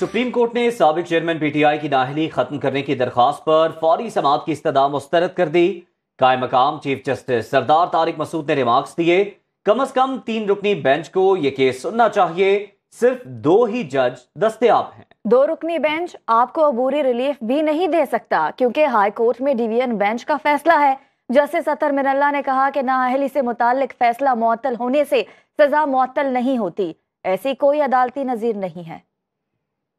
supreme court ने सबक chairman PTI की नाहली खत्म करने की दरख्वास्त पर फौरी समात की इस्तः मुस्तरद कर दी काय मकाम चीफ जस्टिस सरदार तारिक मसूद ने रिमार्क्स दिए कम अज कम तीन रुकनी बेंच को ये केस सुनना चाहिए सिर्फ दो ही जज दस्तियाब हैं दो रुकनी बेंच आपको अबूरी रिलीफ भी नहीं दे सकता क्योंकि हाई कोर्ट में डिवीजन बेंच का फैसला है जस्टिस अतर मिनल्ला ने कहा कि नाअहली से मुतल फैसला मअतल होने से सजा मअतल नहीं होती ऐसी कोई अदालती नजीर नहीं है